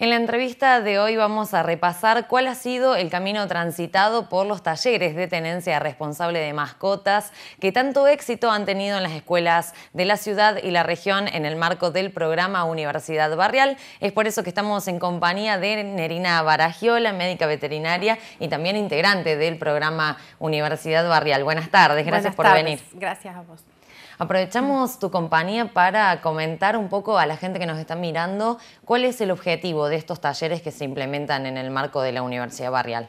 En la entrevista de hoy vamos a repasar cuál ha sido el camino transitado por los talleres de tenencia responsable de mascotas que tanto éxito han tenido en las escuelas de la ciudad y la región en el marco del programa Universidad Barrial. Es por eso que estamos en compañía de Nerina Baragiola, médica veterinaria y también integrante del programa Universidad Barrial. Buenas tardes, gracias por venir. Gracias a vos. Aprovechamos tu compañía para comentar un poco a la gente que nos está mirando cuál es el objetivo de estos talleres que se implementan en el marco de la Universidad Barrial.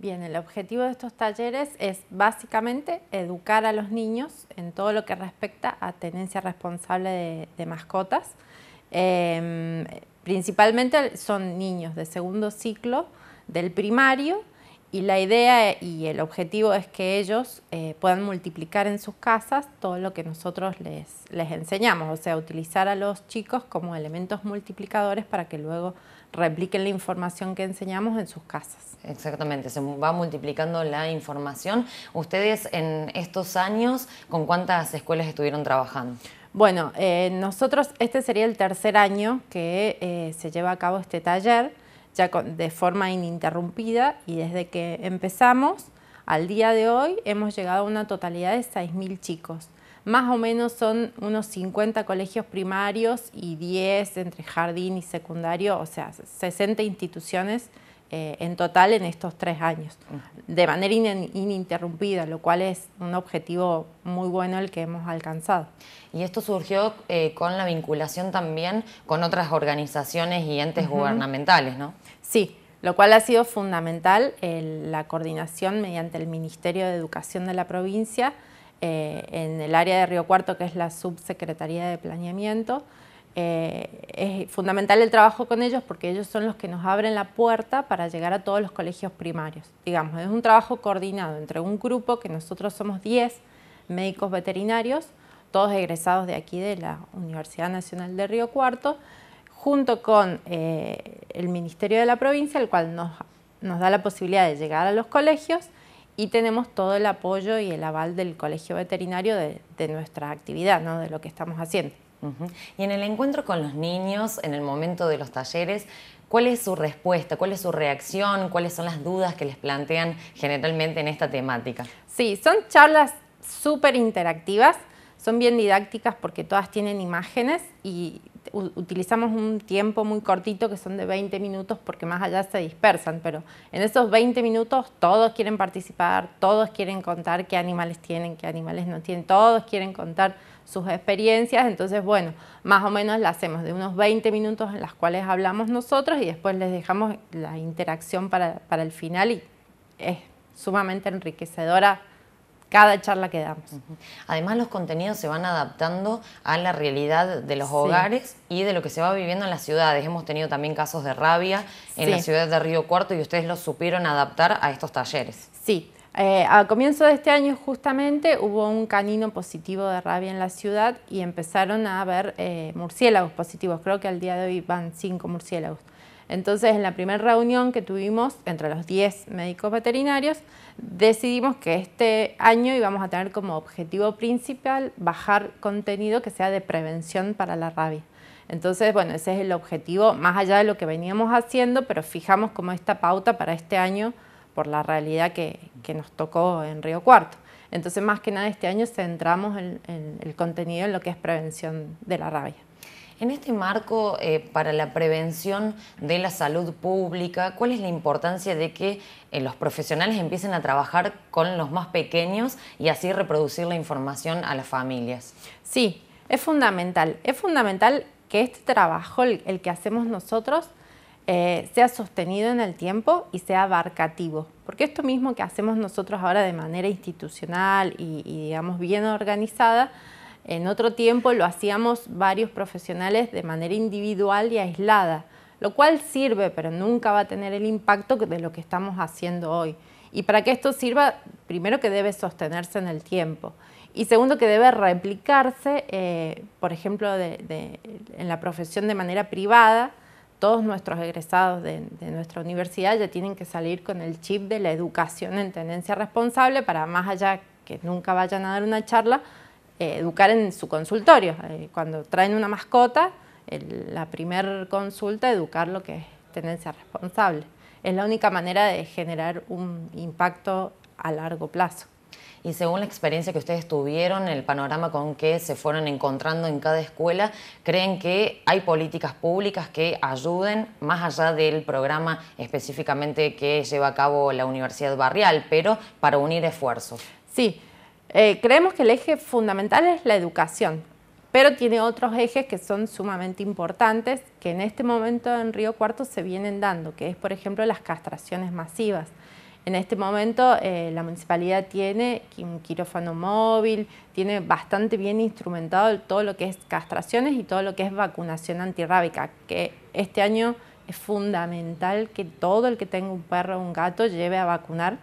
Bien, el objetivo de estos talleres es básicamente educar a los niños en todo lo que respecta a tenencia responsable de, mascotas. Em, principalmente son niños de segundo ciclo del primario y la idea y el objetivo es que ellos eh, puedan multiplicar en sus casas todo lo que nosotros les, les enseñamos, o sea, utilizar a los chicos como elementos multiplicadores para que luego repliquen la información que enseñamos en sus casas. Exactamente, se va multiplicando la información. Ustedes en estos años, ¿con cuántas escuelas estuvieron trabajando? Bueno, eh, nosotros este sería el tercer año que eh, se lleva a cabo este taller ya de forma ininterrumpida y desde que empezamos al día de hoy hemos llegado a una totalidad de 6.000 chicos. Más o menos son unos 50 colegios primarios y 10 entre jardín y secundario, o sea, 60 instituciones eh, en total en estos tres años, de manera ininterrumpida, lo cual es un objetivo muy bueno el que hemos alcanzado. Y esto surgió eh, con la vinculación también con otras organizaciones y entes gubernamentales, ¿no? Sí, lo cual ha sido fundamental la coordinación mediante el Ministerio de Educación de la provincia eh, en el área de Río Cuarto, que es la Subsecretaría de Planeamiento, eh, es fundamental el trabajo con ellos porque ellos son los que nos abren la puerta para llegar a todos los colegios primarios. Digamos, es un trabajo coordinado entre un grupo que nosotros somos 10 médicos veterinarios, todos egresados de aquí de la Universidad Nacional de Río Cuarto, junto con eh, el Ministerio de la Provincia, el cual nos, da la posibilidad de llegar a los colegios y tenemos todo el apoyo y el aval del Colegio Veterinario de, de nuestra actividad, ¿no? de lo que estamos haciendo. Y en el encuentro con los niños, en el momento de los talleres, ¿cuál es su respuesta? ¿Cuál es su reacción? ¿Cuáles son las dudas que les plantean generalmente en esta temática? Sí, son charlas súper interactivas, son bien didácticas porque todas tienen imágenes y utilizamos un tiempo muy cortito que son de 20 minutos porque más allá se dispersan, pero en esos 20 minutos todos quieren participar, todos quieren contar qué animales tienen, qué animales no tienen, todos quieren contar sus experiencias, entonces bueno, más o menos la hacemos de unos 20 minutos en las cuales hablamos nosotros y después les dejamos la interacción para, para el final y es sumamente enriquecedora cada charla que damos. Además, los contenidos se van adaptando a la realidad de los hogares y de lo que se va viviendo en las ciudades. Hemos tenido también casos de rabia en la ciudad de Río Cuarto y ustedes lo supieron adaptar a estos talleres. Sí. Eh, a comienzo de este año justamente hubo un canino positivo de rabia en la ciudad y empezaron a haber eh, murciélagos positivos. Creo que al día de hoy van cinco murciélagos. Entonces, en la primera reunión que tuvimos entre los 10 médicos veterinarios, decidimos que este año íbamos a tener como objetivo principal bajar contenido que sea de prevención para la rabia. Entonces, bueno, ese es el objetivo, más allá de lo que veníamos haciendo, pero fijamos como esta pauta para este año por la realidad que, nos tocó en Río Cuarto. Entonces, más que nada, este año centramos el contenido en lo que es prevención de la rabia. En este marco, eh, para la prevención de la salud pública, ¿cuál es la importancia de que eh, los profesionales empiecen a trabajar con los más pequeños y así reproducir la información a las familias? Sí, es fundamental. Es fundamental que este trabajo, el, que hacemos nosotros, eh, sea sostenido en el tiempo y sea abarcativo. Porque esto mismo que hacemos nosotros ahora de manera institucional y, y digamos, bien organizada, en otro tiempo lo hacíamos varios profesionales de manera individual y aislada, lo cual sirve, pero nunca va a tener el impacto de lo que estamos haciendo hoy. Y para que esto sirva, primero que debe sostenerse en el tiempo y segundo que debe replicarse, eh, por ejemplo, en la profesión de manera privada. Todos nuestros egresados de nuestra universidad ya tienen que salir con el chip de la educación en tendencia responsable para más allá que nunca vayan a dar una charla, eh, educar en su consultorio. Eh, cuando traen una mascota, la primer consulta, educar lo que es tendencia responsable. Es la única manera de generar un impacto a largo plazo. Y según la experiencia que ustedes tuvieron, el panorama con que se fueron encontrando en cada escuela, ¿creen que hay políticas públicas que ayuden más allá del programa específicamente que lleva a cabo la Universidad Barrial, pero para unir esfuerzos? Sí, eh, creemos que el eje fundamental es la educación, pero tiene otros ejes que son sumamente importantes, que en este momento en Río Cuarto se vienen dando, que es por ejemplo las castraciones masivas. En este momento eh, la municipalidad tiene un quirófano móvil, tiene bastante bien instrumentado todo lo que es castraciones y todo lo que es vacunación antirrábica, que este año es fundamental que todo el que tenga un perro o un gato lleve a vacunar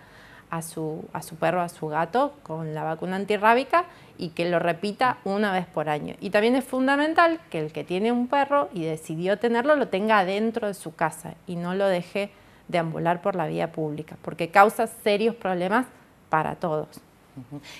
a su, a su perro, a su gato con la vacuna antirrábica y que lo repita una vez por año. Y también es fundamental que el que tiene un perro y decidió tenerlo lo tenga dentro de su casa y no lo deje deambular por la vía pública, porque causa serios problemas para todos.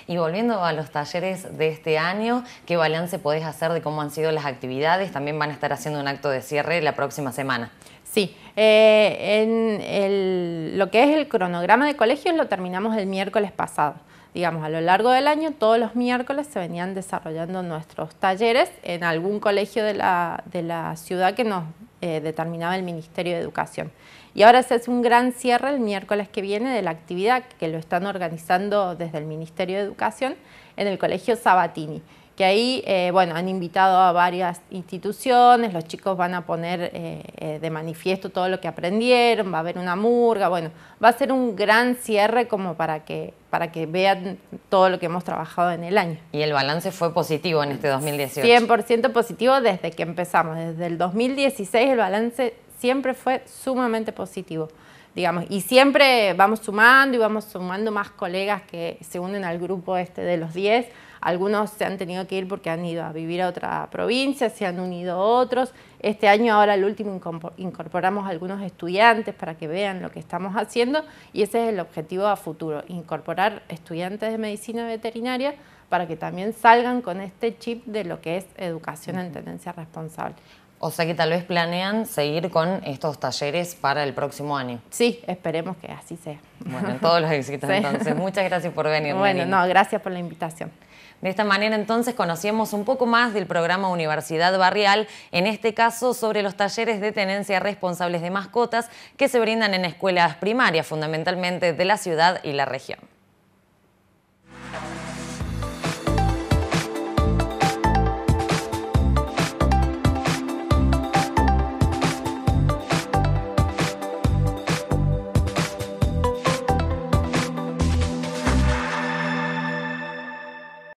Y volviendo a los talleres de este año, ¿qué balance podés hacer de cómo han sido las actividades? También van a estar haciendo un acto de cierre la próxima semana. Sí, eh, en el, lo que es el cronograma de colegios lo terminamos el miércoles pasado. Digamos, a lo largo del año, todos los miércoles se venían desarrollando nuestros talleres en algún colegio de la, de la ciudad que nos eh, determinaba el Ministerio de Educación. Y ahora se hace un gran cierre el miércoles que viene de la actividad que lo están organizando desde el Ministerio de Educación en el Colegio Sabatini que ahí, eh, bueno, han invitado a varias instituciones, los chicos van a poner eh, eh, de manifiesto todo lo que aprendieron, va a haber una murga, bueno, va a ser un gran cierre como para que, para que vean todo lo que hemos trabajado en el año. ¿Y el balance fue positivo en este 2018? 100% positivo desde que empezamos, desde el 2016 el balance siempre fue sumamente positivo. Y siempre vamos sumando y vamos sumando más colegas que se unen al grupo este de los 10. Algunos se han tenido que ir porque han ido a vivir a otra provincia, se han unido otros. Este año, ahora el último, incorporamos a algunos estudiantes para que vean lo que estamos haciendo y ese es el objetivo a futuro, incorporar estudiantes de medicina veterinaria para que también salgan con este chip de lo que es educación en tendencia responsable. O sea que tal vez planean seguir con estos talleres para el próximo año. Sí, esperemos que así sea. Bueno, todos los éxitos entonces. Muchas gracias por venir. Bueno, no, gracias por la invitación. De esta manera entonces conocíamos un poco más del programa Universidad Barrial, en este caso sobre los talleres de tenencia responsables de mascotas que se brindan en escuelas primarias fundamentalmente de la ciudad y la región.